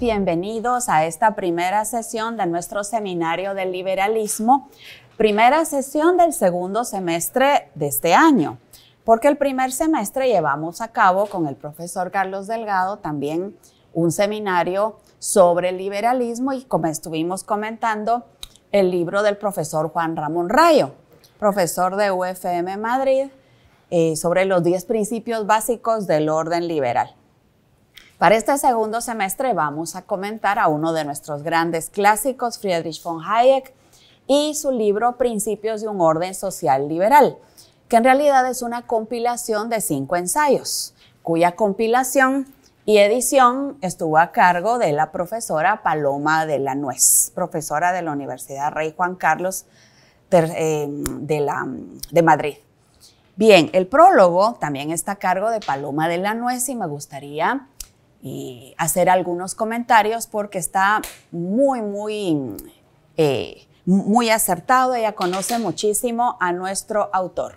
Bienvenidos a esta primera sesión de nuestro seminario del liberalismo, primera sesión del segundo semestre de este año, porque el primer semestre llevamos a cabo con el profesor Carlos Delgado también un seminario sobre el liberalismo y como estuvimos comentando el libro del profesor Juan Ramón Rayo, profesor de UFM Madrid, eh, sobre los 10 principios básicos del orden liberal. Para este segundo semestre vamos a comentar a uno de nuestros grandes clásicos, Friedrich von Hayek, y su libro Principios de un Orden Social Liberal, que en realidad es una compilación de cinco ensayos, cuya compilación y edición estuvo a cargo de la profesora Paloma de la Nuez, profesora de la Universidad Rey Juan Carlos eh, de, Madrid. Bien, el prólogo también está a cargo de Paloma de la Nuez y me gustaría eh, hacer algunos comentarios porque está muy, muy, eh, muy acertado. Ella conoce muchísimo a nuestro autor.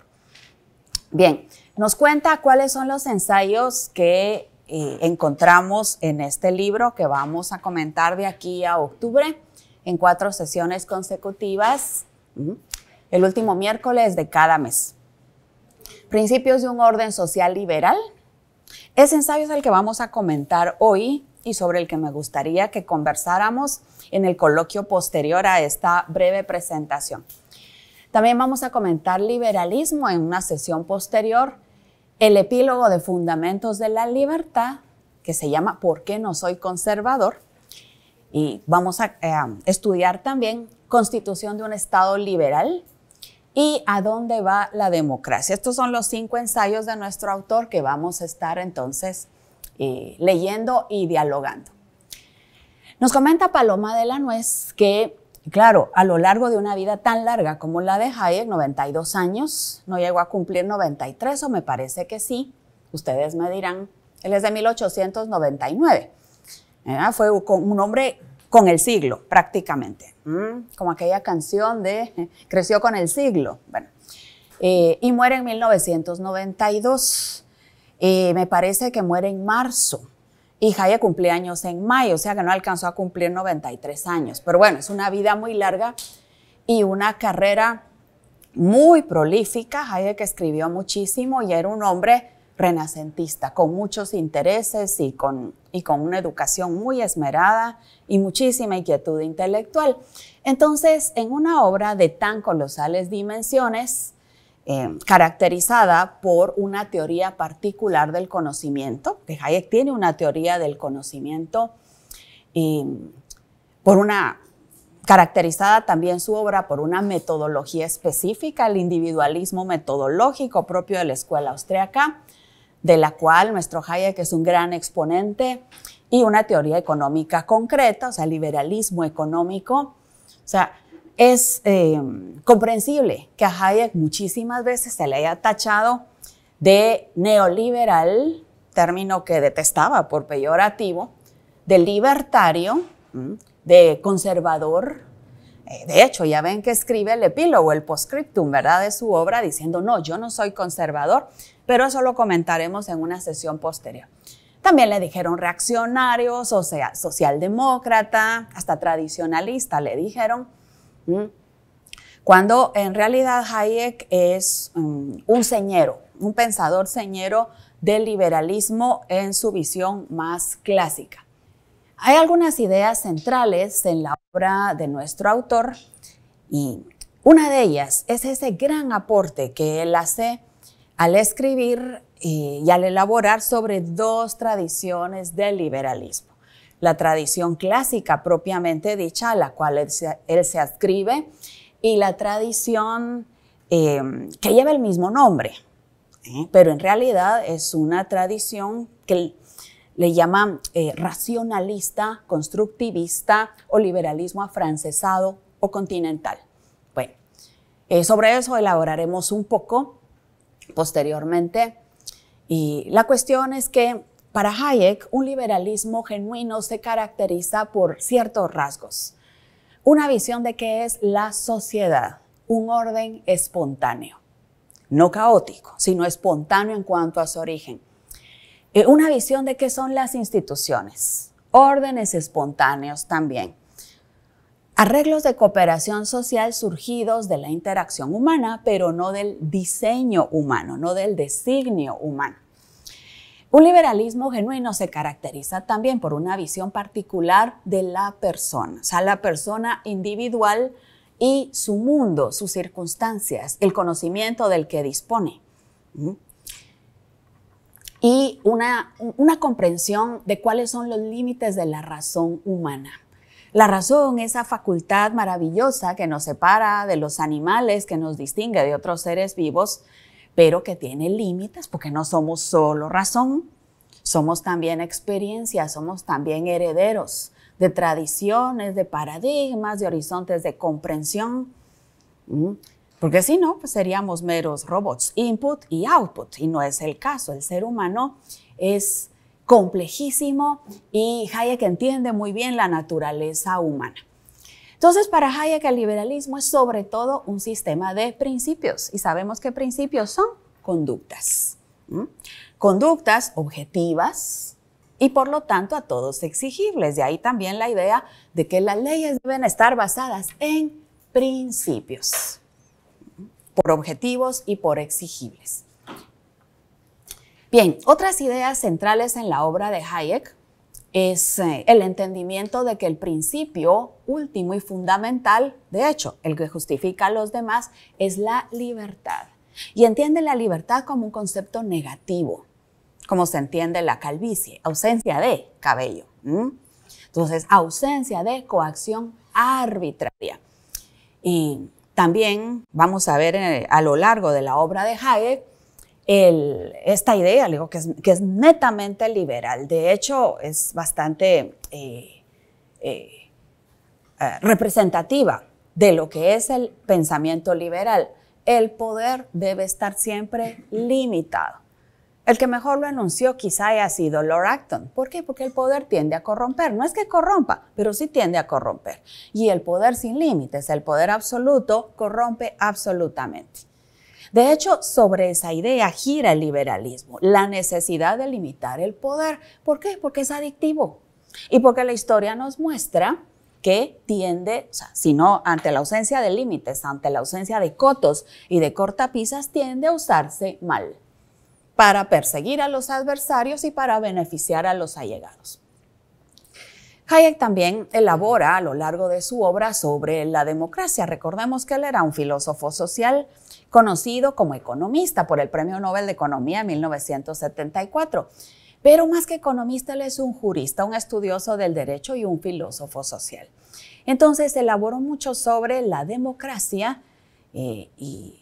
Bien, nos cuenta cuáles son los ensayos que eh, encontramos en este libro que vamos a comentar de aquí a octubre en cuatro sesiones consecutivas, el último miércoles de cada mes. Principios de un orden social liberal, ese ensayo es el que vamos a comentar hoy y sobre el que me gustaría que conversáramos en el coloquio posterior a esta breve presentación. También vamos a comentar liberalismo en una sesión posterior, el epílogo de Fundamentos de la Libertad, que se llama ¿Por qué no soy conservador? Y vamos a eh, estudiar también Constitución de un Estado liberal, y a dónde va la democracia. Estos son los cinco ensayos de nuestro autor que vamos a estar entonces eh, leyendo y dialogando. Nos comenta Paloma de la Nuez que, claro, a lo largo de una vida tan larga como la de Hayek, 92 años, no llegó a cumplir 93 o me parece que sí, ustedes me dirán, él es de 1899. Eh, fue un hombre con el siglo, prácticamente. Mm, como aquella canción de Creció con el siglo. Bueno, eh, y muere en 1992. Eh, me parece que muere en marzo. Y Jaya cumplía años en mayo, o sea que no alcanzó a cumplir 93 años. Pero bueno, es una vida muy larga y una carrera muy prolífica. que escribió muchísimo y era un hombre renacentista, con muchos intereses y con, una educación muy esmerada y muchísima inquietud intelectual. Entonces, en una obra de tan colosales dimensiones, eh, caracterizada por una teoría particular del conocimiento, que Hayek tiene una teoría del conocimiento, eh, por una caracterizada también su obra por una metodología específica, el individualismo metodológico propio de la escuela austriaca, de la cual nuestro Hayek es un gran exponente, y una teoría económica concreta, o sea, liberalismo económico. O sea, es eh, comprensible que a Hayek muchísimas veces se le haya tachado de neoliberal, término que detestaba por peyorativo, de libertario, de conservador. Eh, de hecho, ya ven que escribe el epílogo, el postscriptum, ¿verdad?, de su obra, diciendo, no, yo no soy conservador, pero eso lo comentaremos en una sesión posterior. También le dijeron reaccionarios, o sea, socialdemócrata, hasta tradicionalista le dijeron. Cuando en realidad Hayek es mm, un señero, un pensador señero del liberalismo en su visión más clásica. Hay algunas ideas centrales en la obra de nuestro autor y una de ellas es ese gran aporte que él hace al escribir y, al elaborar sobre dos tradiciones del liberalismo. La tradición clásica propiamente dicha, a la cual él se, adscribe, y la tradición eh, que lleva el mismo nombre, pero en realidad es una tradición que le llama eh, racionalista, constructivista o liberalismo afrancesado o continental. Bueno, eh, sobre eso elaboraremos un poco posteriormente. Y la cuestión es que para Hayek un liberalismo genuino se caracteriza por ciertos rasgos. Una visión de qué es la sociedad, un orden espontáneo, no caótico, sino espontáneo en cuanto a su origen. Eh, una visión de qué son las instituciones, órdenes espontáneos también Arreglos de cooperación social surgidos de la interacción humana, pero no del diseño humano, no del designio humano. Un liberalismo genuino se caracteriza también por una visión particular de la persona, o sea, la persona individual y su mundo, sus circunstancias, el conocimiento del que dispone. Y una comprensión de cuáles son los límites de la razón humana. La razón, esa facultad maravillosa que nos separa de los animales, que nos distingue de otros seres vivos, pero que tiene límites porque no somos solo razón, somos también experiencia, somos también herederos de tradiciones, de paradigmas, de horizontes de comprensión. Mm. Porque si no, pues seríamos meros robots, input y output, y no es el caso. El ser humano es complejísimo y Hayek entiende muy bien la naturaleza humana. Entonces, para Hayek el liberalismo es sobre todo un sistema de principios y sabemos que principios son conductas. Conductas objetivas y por lo tanto a todos exigibles. De ahí también la idea de que las leyes deben estar basadas en principios, por objetivos y por exigibles. Bien, otras ideas centrales en la obra de Hayek es eh, el entendimiento de que el principio último y fundamental, de hecho, el que justifica a los demás, es la libertad. Y entiende la libertad como un concepto negativo, como se entiende la calvicie, ausencia de cabello. Entonces, ausencia de coacción arbitraria. Y también vamos a ver eh, a lo largo de la obra de Hayek esta idea, digo, que es, netamente liberal. De hecho, es bastante eh, eh, eh, representativa de lo que es el pensamiento liberal. El poder debe estar siempre limitado. El que mejor lo anunció quizá haya sido Lord Acton. ¿Por qué? Porque el poder tiende a corromper. No es que corrompa, pero sí tiende a corromper. Y el poder sin límites, el poder absoluto, corrompe absolutamente. De hecho, sobre esa idea gira el liberalismo, la necesidad de limitar el poder. ¿Por qué? Porque es adictivo. Y porque la historia nos muestra que tiende, o sea, si no, ante la ausencia de límites, ante la ausencia de cotos y de cortapisas, tiende a usarse mal para perseguir a los adversarios y para beneficiar a los allegados. Hayek también elabora a lo largo de su obra sobre la democracia. Recordemos que él era un filósofo social conocido como economista por el Premio Nobel de Economía en 1974. Pero más que economista, él es un jurista, un estudioso del derecho y un filósofo social. Entonces elaboró mucho sobre la democracia eh, y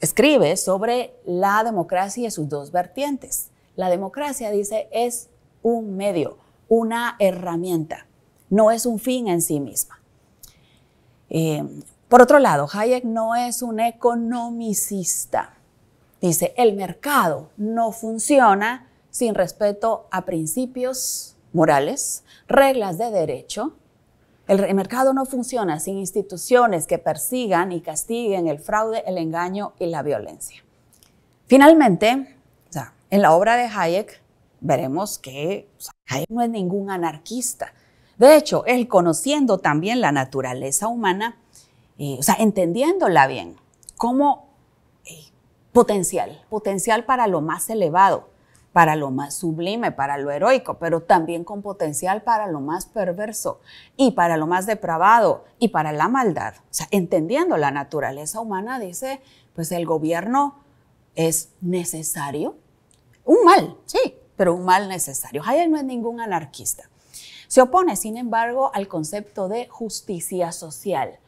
escribe sobre la democracia y sus dos vertientes. La democracia, dice, es un medio, una herramienta, no es un fin en sí misma. Eh, por otro lado, Hayek no es un economicista. Dice, el mercado no funciona sin respeto a principios morales, reglas de derecho. El mercado no funciona sin instituciones que persigan y castiguen el fraude, el engaño y la violencia. Finalmente, en la obra de Hayek veremos que Hayek no es ningún anarquista. De hecho, él conociendo también la naturaleza humana, o sea, entendiéndola bien, como eh, potencial, potencial para lo más elevado, para lo más sublime, para lo heroico, pero también con potencial para lo más perverso y para lo más depravado y para la maldad. O sea, entendiendo la naturaleza humana, dice, pues el gobierno es necesario, un mal, sí, pero un mal necesario. Hayek no es ningún anarquista. Se opone, sin embargo, al concepto de justicia social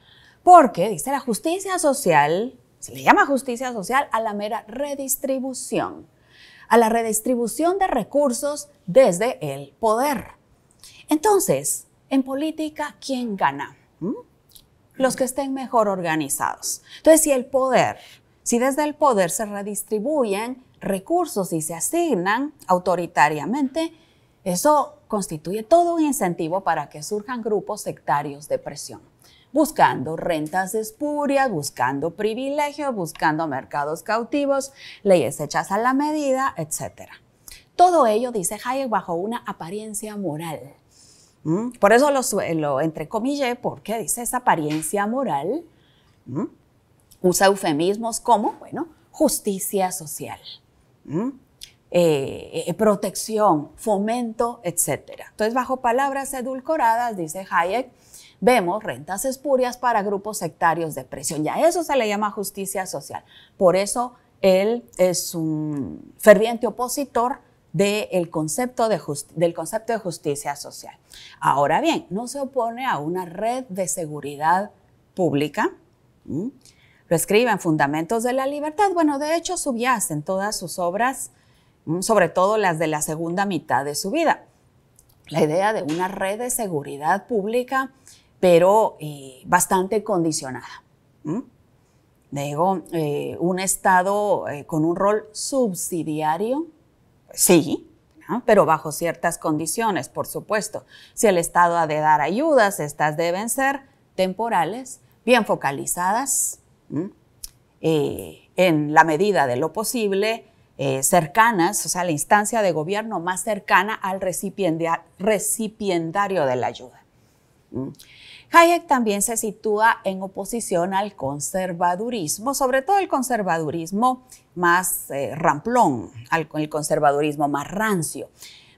porque, dice, la justicia social, se le llama justicia social a la mera redistribución, a la redistribución de recursos desde el poder. Entonces, en política, ¿quién gana? ¿Mm? Los que estén mejor organizados. Entonces, si el poder, si desde el poder se redistribuyen recursos y se asignan autoritariamente, eso constituye todo un incentivo para que surjan grupos sectarios de presión buscando rentas espurias, buscando privilegios, buscando mercados cautivos, leyes hechas a la medida, etc. Todo ello, dice Hayek, bajo una apariencia moral. ¿Mm? Por eso lo, lo entrecomillé, porque dice esa apariencia moral. ¿Mm? Usa eufemismos como, bueno, justicia social. ¿Mm? Eh, eh, protección, fomento, etc. Entonces, bajo palabras edulcoradas, dice Hayek, vemos rentas espurias para grupos sectarios de presión. Y eso se le llama justicia social. Por eso él es un ferviente opositor concepto del concepto de justicia social. Ahora bien, no se opone a una red de seguridad pública. Lo escribe en Fundamentos de la Libertad. Bueno, de hecho subyace en todas sus obras, sobre todo las de la segunda mitad de su vida. La idea de una red de seguridad pública pero eh, bastante condicionada. Digo, eh, un Estado eh, con un rol subsidiario, pues sí, pero bajo ciertas condiciones, por supuesto. Si el Estado ha de dar ayudas, estas deben ser temporales, bien focalizadas, en la medida de lo posible, cercanas, o sea, la instancia de gobierno más cercana al recipiendario de la ayuda. Mm. Hayek también se sitúa en oposición al conservadurismo, sobre todo el conservadurismo más eh, ramplón, al, el conservadurismo más rancio.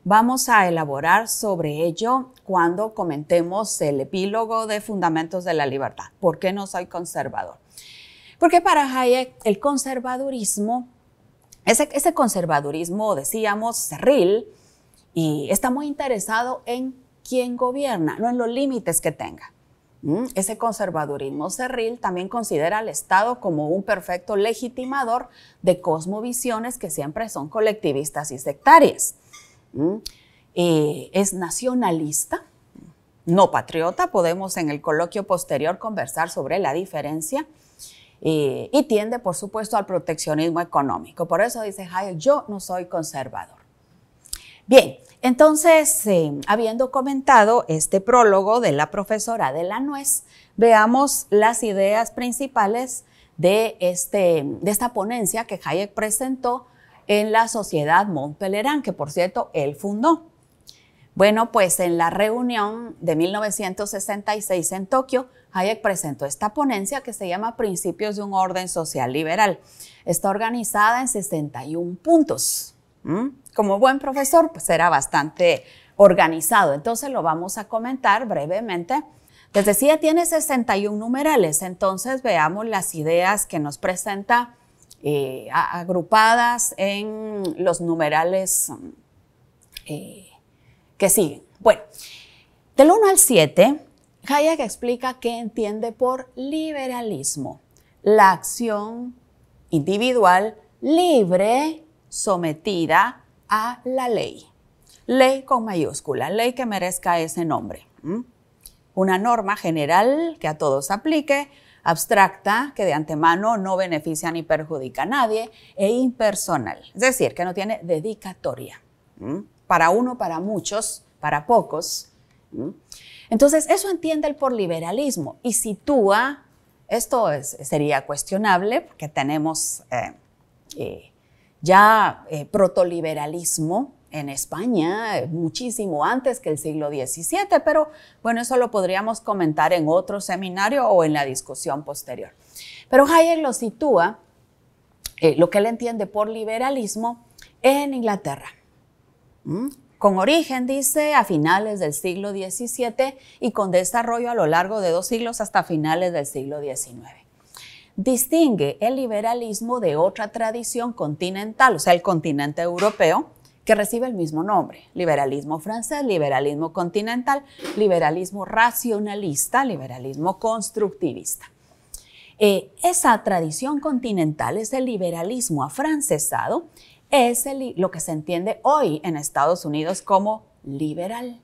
Vamos a elaborar sobre ello cuando comentemos el epílogo de Fundamentos de la Libertad. ¿Por qué no soy conservador? Porque para Hayek el conservadurismo, ese, ese conservadurismo, decíamos, cerril, y está muy interesado en ¿Quién gobierna, no en los límites que tenga. ¿Mm? Ese conservadurismo cerril también considera al Estado como un perfecto legitimador de cosmovisiones que siempre son colectivistas y sectarias. ¿Mm? Eh, es nacionalista, no patriota, podemos en el coloquio posterior conversar sobre la diferencia, eh, y tiende, por supuesto, al proteccionismo económico. Por eso dice Hayek, yo no soy conservador. Bien, entonces, eh, habiendo comentado este prólogo de la profesora de la nuez, veamos las ideas principales de, este, de esta ponencia que Hayek presentó en la Sociedad Montpellerán, que por cierto él fundó. Bueno, pues en la reunión de 1966 en Tokio, Hayek presentó esta ponencia que se llama Principios de un Orden Social Liberal. Está organizada en 61 puntos. ¿Mm? Como buen profesor, pues era bastante organizado. Entonces lo vamos a comentar brevemente. Les decía, tiene 61 numerales, entonces veamos las ideas que nos presenta eh, agrupadas en los numerales eh, que siguen. Bueno, del 1 al 7, Hayek explica qué entiende por liberalismo, la acción individual libre sometida a la ley. Ley con mayúscula, ley que merezca ese nombre. Una norma general que a todos aplique, abstracta, que de antemano no beneficia ni perjudica a nadie, e impersonal, es decir, que no tiene dedicatoria. Para uno, para muchos, para pocos. Entonces, eso entiende el por liberalismo y sitúa, esto sería cuestionable porque tenemos eh, eh, ya eh, protoliberalismo en España, eh, muchísimo antes que el siglo XVII, pero bueno, eso lo podríamos comentar en otro seminario o en la discusión posterior. Pero Hayek lo sitúa, eh, lo que él entiende por liberalismo, en Inglaterra. ¿Mm? con origen, dice, a finales del siglo XVII y con desarrollo a lo largo de dos siglos hasta finales del siglo XIX distingue el liberalismo de otra tradición continental, o sea, el continente europeo, que recibe el mismo nombre, liberalismo francés, liberalismo continental, liberalismo racionalista, liberalismo constructivista. Eh, esa tradición continental, el liberalismo afrancesado, es lo que se entiende hoy en Estados Unidos como liberal.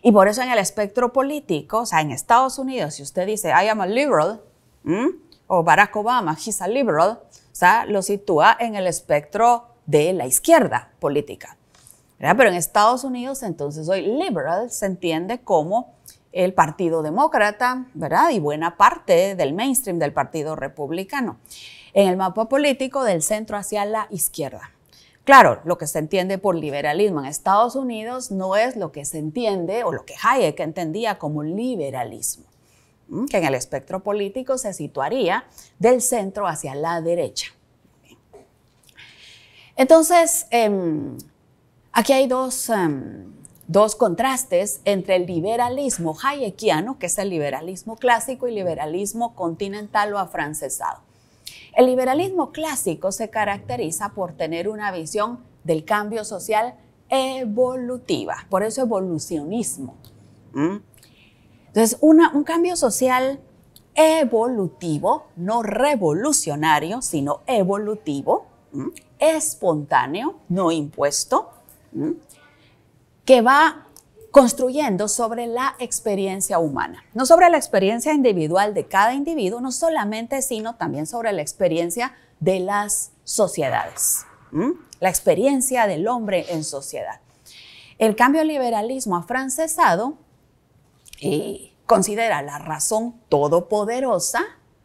Y por eso en el espectro político, o sea, en Estados Unidos, si usted dice, I am a liberal, o Barack Obama, he's a liberal, o sea, lo sitúa en el espectro de la izquierda política. ¿verdad? Pero en Estados Unidos, entonces, hoy liberal se entiende como el Partido Demócrata, ¿verdad? Y buena parte del mainstream del Partido Republicano. En el mapa político, del centro hacia la izquierda. Claro, lo que se entiende por liberalismo en Estados Unidos no es lo que se entiende o lo que Hayek entendía como liberalismo que en el espectro político se situaría del centro hacia la derecha. Entonces, em, aquí hay em, dos, contrastes entre el liberalismo hayekiano, que es el liberalismo clásico, y liberalismo continental o afrancesado. El liberalismo clásico se caracteriza por tener una visión del cambio social evolutiva, por eso evolucionismo. Entonces, un cambio social evolutivo, no revolucionario, sino evolutivo, espontáneo, no impuesto, que va construyendo sobre la experiencia humana, no sobre la experiencia individual de cada individuo, no solamente, sino también sobre la experiencia de las sociedades, la experiencia del hombre en sociedad. El cambio liberalismo afrancesado y considera la razón todopoderosa,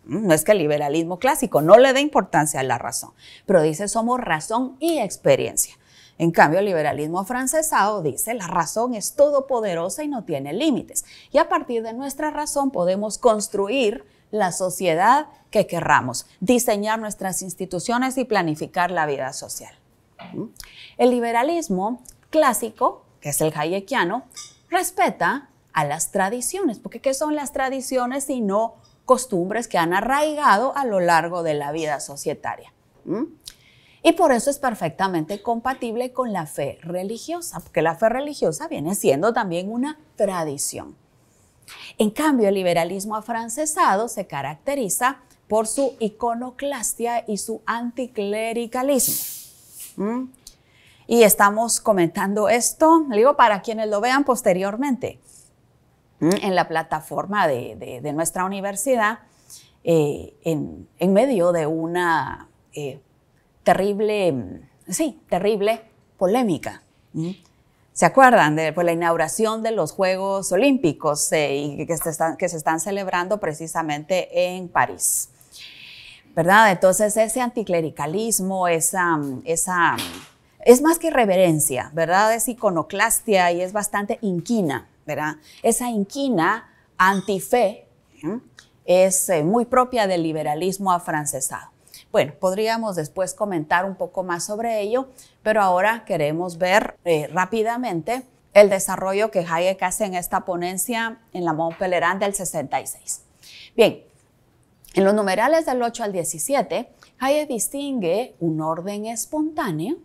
mm, no es que el liberalismo clásico no le dé importancia a la razón, pero dice somos razón y experiencia. En cambio, el liberalismo afrancesado dice la razón es todopoderosa y no tiene límites. Y a partir de nuestra razón podemos construir la sociedad que querramos, diseñar nuestras instituciones y planificar la vida social. ¿Mm? El liberalismo clásico, que es el hayekiano, respeta a las tradiciones, porque ¿qué son las tradiciones si no costumbres que han arraigado a lo largo de la vida societaria? ¿Mm? Y por eso es perfectamente compatible con la fe religiosa, porque la fe religiosa viene siendo también una tradición. En cambio, el liberalismo afrancesado se caracteriza por su iconoclastia y su anticlericalismo. ¿Mm? Y estamos comentando esto, digo, para quienes lo vean posteriormente en la plataforma de, nuestra universidad eh, en, medio de una eh, terrible, mm, sí, terrible polémica. ¿Se acuerdan de pues, la inauguración de los Juegos Olímpicos eh, que, se están, celebrando precisamente en París? ¿Verdad? Entonces ese anticlericalismo, esa, esa, es más que reverencia, ¿verdad? Es iconoclastia y es bastante inquina esa inquina antife es eh, muy propia del liberalismo afrancesado. Bueno, podríamos después comentar un poco más sobre ello, pero ahora queremos ver eh, rápidamente el desarrollo que Hayek hace en esta ponencia en la Montpellerand del 66. Bien, en los numerales del 8 al 17, Hayek distingue un orden espontáneo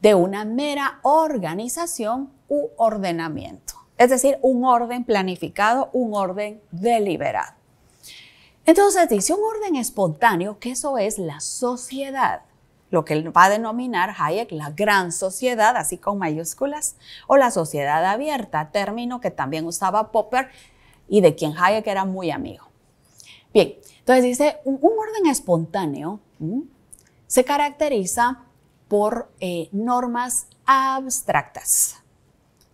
de una mera organización un ordenamiento. Es decir, un orden planificado, un orden deliberado. Entonces dice un orden espontáneo, que eso es la sociedad, lo que va a denominar Hayek la gran sociedad, así con mayúsculas, o la sociedad abierta, término que también usaba Popper y de quien Hayek era muy amigo. Bien, entonces dice, un, orden espontáneo se caracteriza por eh, normas abstractas,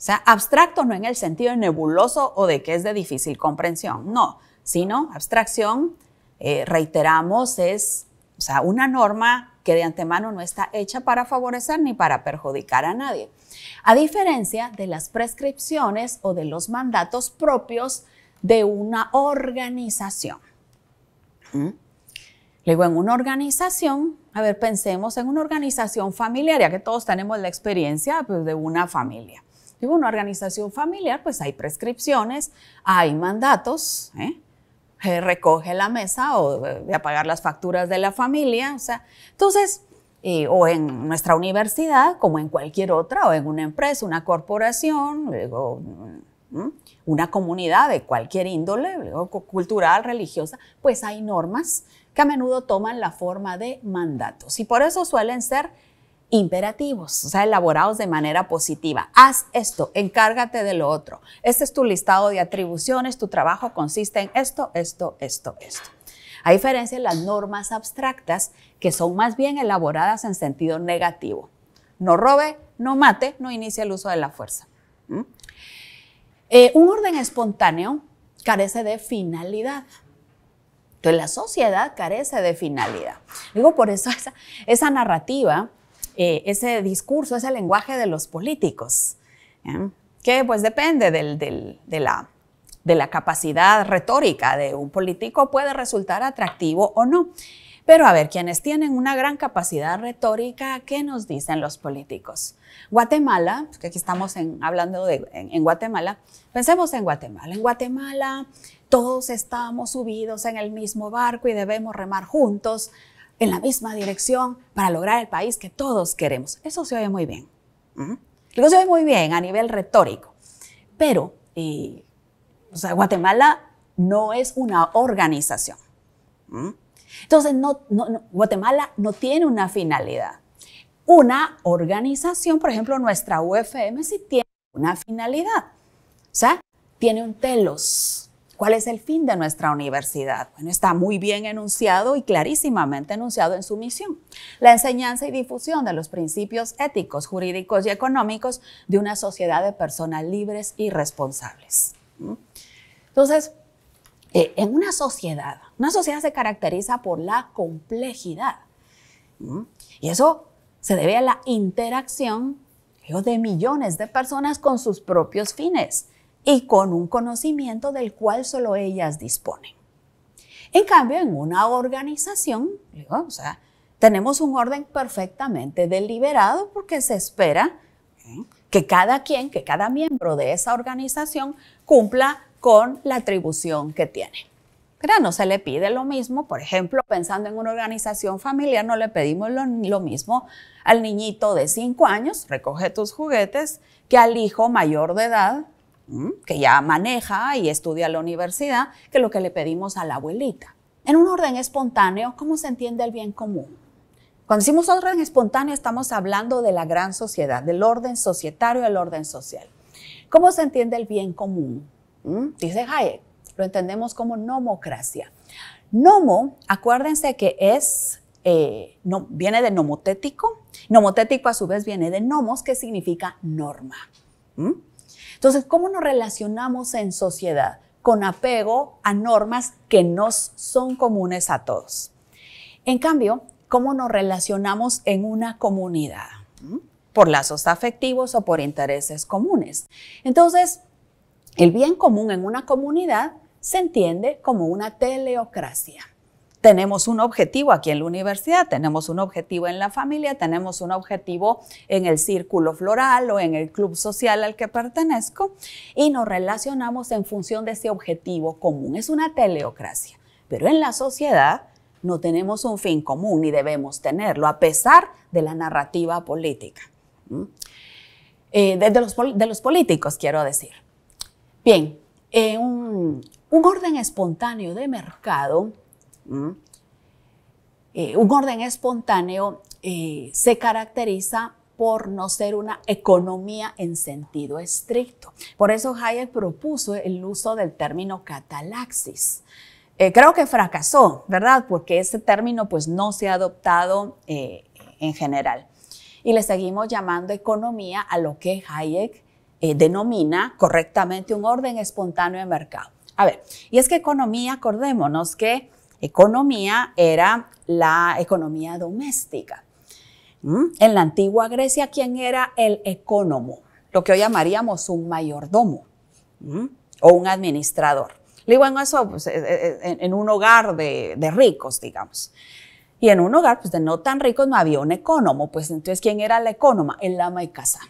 o sea, abstracto no en el sentido nebuloso o de que es de difícil comprensión, no, sino abstracción, eh, reiteramos, es sea, una norma que de antemano no está hecha para favorecer ni para perjudicar a nadie. A diferencia de las prescripciones o de los mandatos propios de una organización. ¿Mm? Luego, en una organización, a ver, pensemos en una organización familiar, ya que todos tenemos la experiencia pues, de una familia una organización familiar, pues hay prescripciones, hay mandatos, ¿eh? recoge la mesa o de pagar las facturas de la familia, o sea, entonces, o en nuestra universidad, como en cualquier otra, o en una empresa, una corporación, luego una comunidad de cualquier índole, o cultural, religiosa, pues hay normas que a menudo toman la forma de mandatos y por eso suelen ser imperativos, o sea, elaborados de manera positiva. Haz esto, encárgate de lo otro. Este es tu listado de atribuciones, tu trabajo consiste en esto, esto, esto, esto. A diferencia de las normas abstractas, que son más bien elaboradas en sentido negativo. No robe, no mate, no inicie el uso de la fuerza. ¿Mm? Eh, un orden espontáneo carece de finalidad. Entonces la sociedad carece de finalidad. Digo, por eso esa, esa narrativa eh, ese discurso, ese lenguaje de los políticos, que pues depende de, la, capacidad retórica de un político, puede resultar atractivo o no. Pero a ver, quienes tienen una gran capacidad retórica, ¿qué nos dicen los políticos? Guatemala, pues, que aquí estamos hablando de en, Guatemala, pensemos en Guatemala. En Guatemala todos estamos subidos en el mismo barco y debemos remar juntos en la misma dirección para lograr el país que todos queremos. Eso se oye muy bien. Eso se oye muy bien a nivel retórico. Pero, eh, o sea, Guatemala no es una organización. Entonces, Guatemala no tiene una finalidad. Una organización, por ejemplo, nuestra UFM sí tiene una finalidad. O sea, tiene un telos, ¿Cuál es el fin de nuestra universidad? Bueno, está muy bien enunciado y clarísimamente enunciado en su misión. La enseñanza y difusión de los principios éticos, jurídicos y económicos de una sociedad de personas libres y responsables. Entonces, eh, en una sociedad, una sociedad se caracteriza por la complejidad. Y eso se debe a la interacción de millones de personas con sus propios fines y con un conocimiento del cual solo ellas disponen. En cambio, en una organización, tenemos un orden perfectamente deliberado porque se espera ¿eh? que cada quien, que cada miembro de esa organización cumpla con la atribución que tiene. Pero no se le pide lo mismo, por ejemplo, pensando en una organización familiar, no le pedimos lo, lo mismo al niñito de 5 años, recoge tus juguetes, que al hijo mayor de edad, que ya maneja y estudia la universidad, que lo que le pedimos a la abuelita. En un orden espontáneo, ¿cómo se entiende el bien común? Cuando decimos orden espontáneo, estamos hablando de la gran sociedad, del orden societario, el orden social. ¿Cómo se entiende el bien común? Dice Hayek, lo entendemos como nomocracia. Nomo, acuérdense que es, eh, no, viene de nomotético. Nomotético a su vez viene de nomos, que significa norma. Entonces, ¿cómo nos relacionamos en sociedad? Con apego a normas que no son comunes a todos. En cambio, ¿cómo nos relacionamos en una comunidad? ¿Mm? Por lazos afectivos o por intereses comunes. Entonces, el bien común en una comunidad se entiende como una teleocracia tenemos un objetivo aquí en la universidad, tenemos un objetivo en la familia, tenemos un objetivo en el círculo floral o en el club social al que pertenezco y nos relacionamos en función de ese objetivo común. Es una teleocracia, pero en la sociedad no tenemos un fin común y debemos tenerlo a pesar de la narrativa política. ¿Mm? Eh, de, los, políticos, quiero decir. Bien, eh, un orden espontáneo de mercado eh, un orden espontáneo eh, se caracteriza por no ser una economía en sentido estricto. Por eso Hayek propuso el uso del término catalaxis. Eh, creo que fracasó, ¿verdad? Porque ese término pues no se ha adoptado en general. Y le seguimos llamando economía a lo que Hayek denomina correctamente un orden espontáneo de mercado. A ver, y es que economía, acordémonos que economía era la economía doméstica. ¿Mm? En la antigua Grecia, ¿quién era el economo? Lo que hoy llamaríamos un mayordomo ¿Mm? o un administrador. Le digo pues, eh, eh, eh, en eso, en, un hogar de, ricos, digamos. Y en un hogar pues, de no tan ricos no había un economo, pues entonces, ¿quién era la economa? El ama de casa.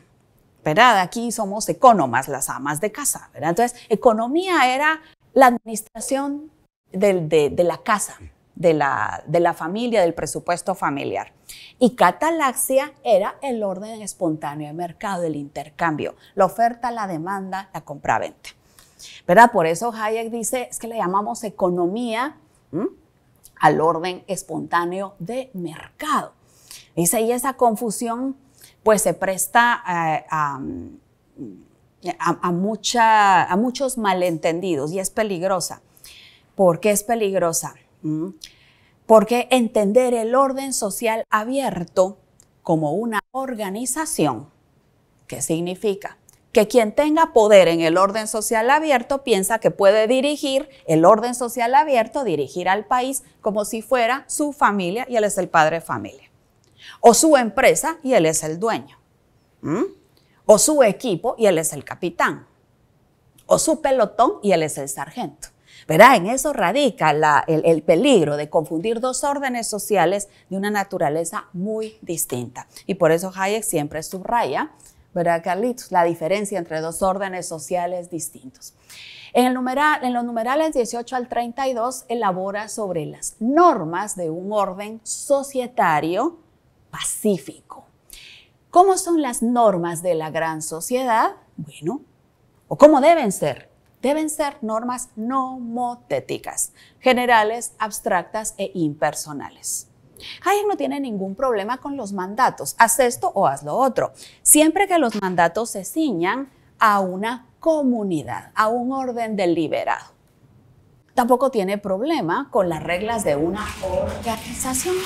¿Verdad? Aquí somos economas, las amas de casa. Entonces, economía era la administración de, la casa, de la, de la familia, del presupuesto familiar. Y catalaxia era el orden espontáneo de mercado, del intercambio, la oferta, la demanda, la compra-venta. ¿Verdad? Por eso Hayek dice, es que le llamamos economía al orden espontáneo de mercado. Dice, y esa confusión pues se presta eh, a, a muchos malentendidos y es peligrosa ¿Por qué es peligrosa? Mm. Porque entender el orden social abierto como una organización, ¿qué significa? Que quien tenga poder en el orden social abierto piensa que puede dirigir el orden social abierto, dirigir al país como si fuera su familia y él es el padre de familia. O su empresa y él es el dueño. Mm. O su equipo y él es el capitán. O su pelotón y él es el sargento. ¿verdad? En eso radica el, peligro de confundir dos órdenes sociales de una naturaleza muy distinta. Y por eso Hayek siempre subraya, verá Carlitos? La diferencia entre dos órdenes sociales distintos. En, en los numerales 18 al 32 elabora sobre las normas de un orden societario pacífico. ¿Cómo son las normas de la gran sociedad? Bueno, o cómo deben ser deben ser normas nomotéticas, generales, abstractas e impersonales. Hayek no tiene ningún problema con los mandatos, haz esto o haz lo otro, siempre que los mandatos se ciñan a una comunidad, a un orden deliberado. Tampoco tiene problema con las reglas de una organización.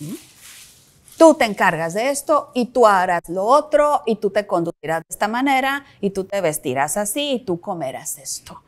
¿Mm? tú te encargas de esto y tú harás lo otro y tú te conducirás de esta manera y tú te vestirás así y tú comerás esto.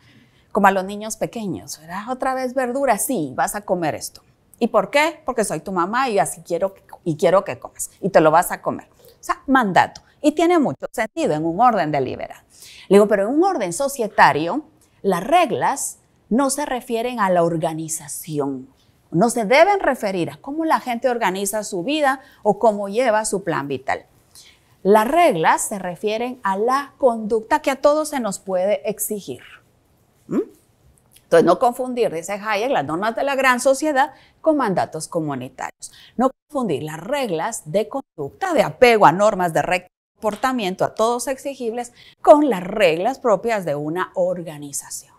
Como a los niños pequeños, ¿verdad? Otra vez verdura, sí, vas a comer esto. ¿Y por qué? Porque soy tu mamá y así quiero y quiero que comas y te lo vas a comer. O sea, mandato. Y tiene mucho sentido en un orden deliberado. Le digo, pero en un orden societario, las reglas no se refieren a la organización, no se deben referir a cómo la gente organiza su vida o cómo lleva su plan vital. Las reglas se refieren a la conducta que a todos se nos puede exigir. ¿Mm? Entonces, no confundir, dice Hayek, las normas de la gran sociedad con mandatos comunitarios. No confundir las reglas de conducta, de apego a normas de comportamiento a todos exigibles, con las reglas propias de una organización.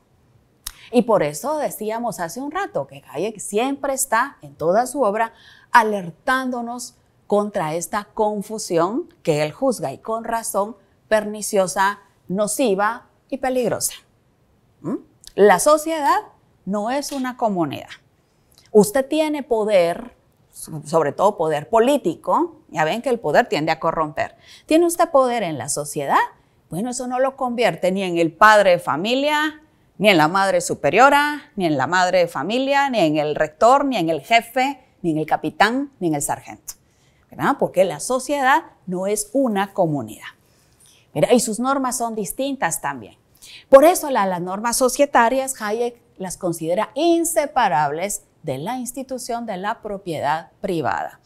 Y por eso decíamos hace un rato que Hayek siempre está en toda su obra alertándonos contra esta confusión que él juzga y con razón perniciosa, nociva y peligrosa. ¿Mm? La sociedad no es una comunidad. Usted tiene poder, sobre todo poder político, ya ven que el poder tiende a corromper. Tiene usted poder en la sociedad, bueno, eso no lo convierte ni en el padre de familia, ni en la madre superiora, ni en la madre de familia, ni en el rector, ni en el jefe, ni en el capitán, ni en el sargento. Porque la sociedad no es una comunidad. y sus normas son distintas también. Por eso las normas societarias Hayek las considera inseparables de la institución de la propiedad privada.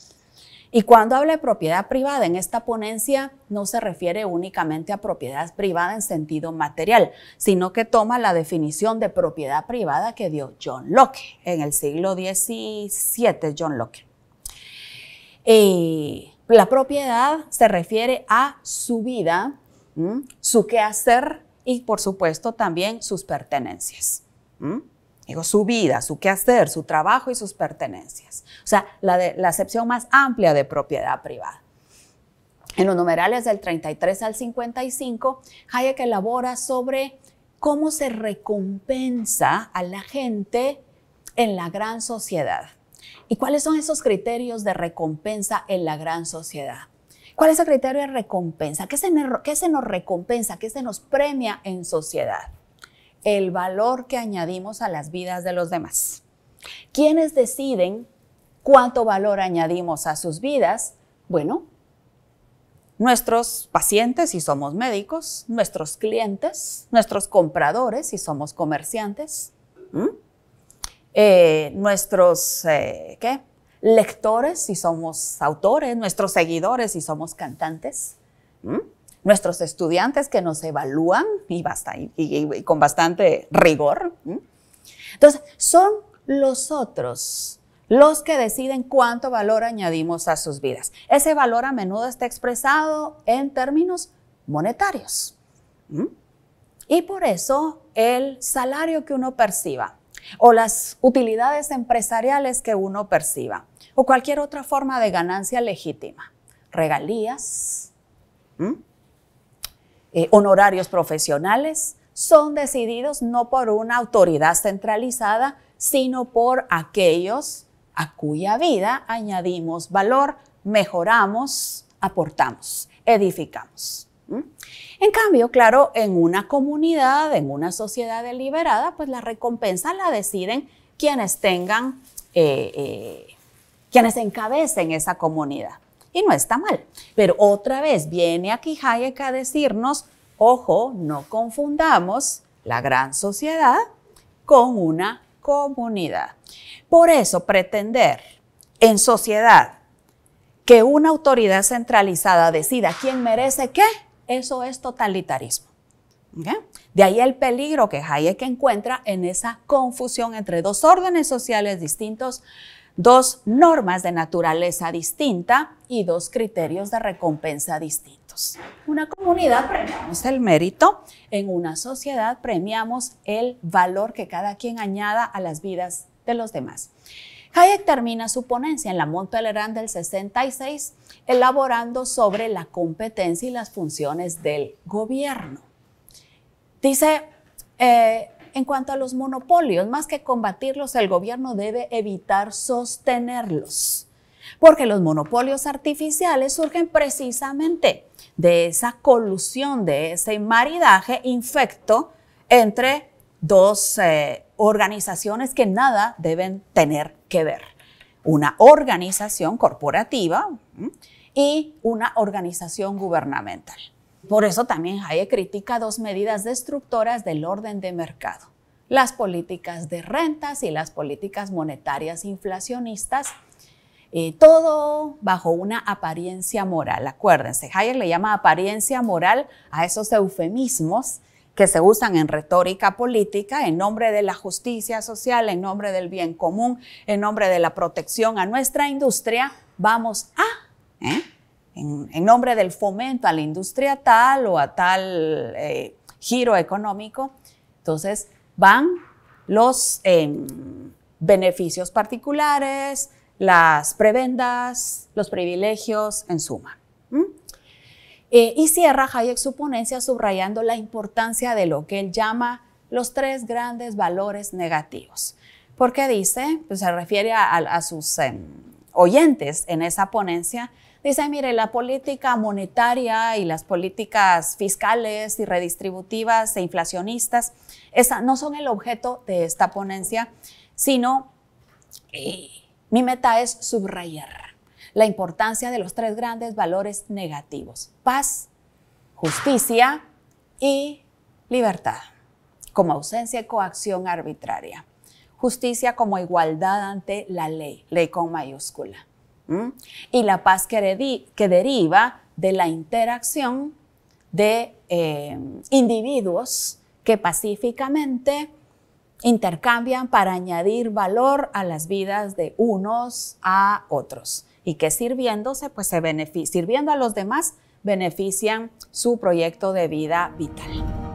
Y cuando habla de propiedad privada en esta ponencia, no se refiere únicamente a propiedad privada en sentido material, sino que toma la definición de propiedad privada que dio John Locke en el siglo XVII, John Locke. Eh, la propiedad se refiere a su vida, su quehacer y por supuesto también sus pertenencias su vida, su quehacer, su trabajo y sus pertenencias. O sea, la, excepción más amplia de propiedad privada. En los numerales del 33 al 55, Hayek elabora sobre cómo se recompensa a la gente en la gran sociedad. ¿Y cuáles son esos criterios de recompensa en la gran sociedad? ¿Cuál es el criterio de recompensa? ¿Qué se, qué se nos recompensa? ¿Qué se nos premia en sociedad? el valor que añadimos a las vidas de los demás. ¿Quiénes deciden cuánto valor añadimos a sus vidas? Bueno, nuestros pacientes si somos médicos, nuestros clientes, nuestros compradores si somos comerciantes, eh, nuestros eh, lectores si somos autores, nuestros seguidores si somos cantantes nuestros estudiantes que nos evalúan y, y, con bastante rigor. Entonces, son los otros los que deciden cuánto valor añadimos a sus vidas. Ese valor a menudo está expresado en términos monetarios. Y por eso el salario que uno perciba o las utilidades empresariales que uno perciba o cualquier otra forma de ganancia legítima, regalías, eh, honorarios profesionales son decididos no por una autoridad centralizada, sino por aquellos a cuya vida añadimos valor, mejoramos, aportamos, edificamos. En cambio, claro, en una comunidad, en una sociedad deliberada, pues la recompensa la deciden quienes tengan, eh, eh, quienes encabecen esa comunidad y no está mal. Pero otra vez viene aquí Hayek a decirnos, ojo, no confundamos la gran sociedad con una comunidad. Por eso pretender en sociedad que una autoridad centralizada decida quién merece qué, eso es totalitarismo. De ahí el peligro que Hayek encuentra en esa confusión entre dos órdenes sociales distintos dos normas de naturaleza distinta y dos criterios de recompensa distintos. Una comunidad premiamos el mérito, en una sociedad premiamos el valor que cada quien añada a las vidas de los demás. Hayek termina su ponencia en la Montelerán del 66 elaborando sobre la competencia y las funciones del gobierno. Dice, eh, en cuanto a los monopolios, más que combatirlos, el gobierno debe evitar sostenerlos, porque los monopolios artificiales surgen precisamente de esa colusión, de ese maridaje infecto entre dos eh, organizaciones que nada deben tener que ver. Una organización corporativa y una organización gubernamental. Por eso también Hayek critica dos medidas destructoras del orden de mercado, las políticas de rentas y las políticas monetarias inflacionistas, eh, todo bajo una apariencia moral. Acuérdense, Hayek le llama apariencia moral a esos eufemismos que se usan en retórica política en nombre de la justicia social, en nombre del bien común, en nombre de la protección a nuestra industria, vamos a... ¿eh? en, nombre del fomento a la industria tal o a tal eh, giro económico. Entonces van los em, beneficios particulares, las prebendas, los privilegios, en suma. Eh, y cierra Hayek su ponencia subrayando la importancia de lo que él llama los tres grandes valores negativos, porque dice, pues se refiere a, sus em, oyentes en esa ponencia, Dice, mire, la política monetaria y las políticas fiscales y redistributivas e inflacionistas esa, no son el objeto de esta ponencia, sino eh, mi meta es subrayar la importancia de los tres grandes valores negativos, paz, justicia y libertad, como ausencia y coacción arbitraria. Justicia como igualdad ante la ley, ley con mayúscula ¿Mm? Y la paz que, deriva de la interacción de eh, individuos que pacíficamente intercambian para añadir valor a las vidas de unos a otros y que sirviéndose, pues se sirviendo a los demás, benefician su proyecto de vida vital.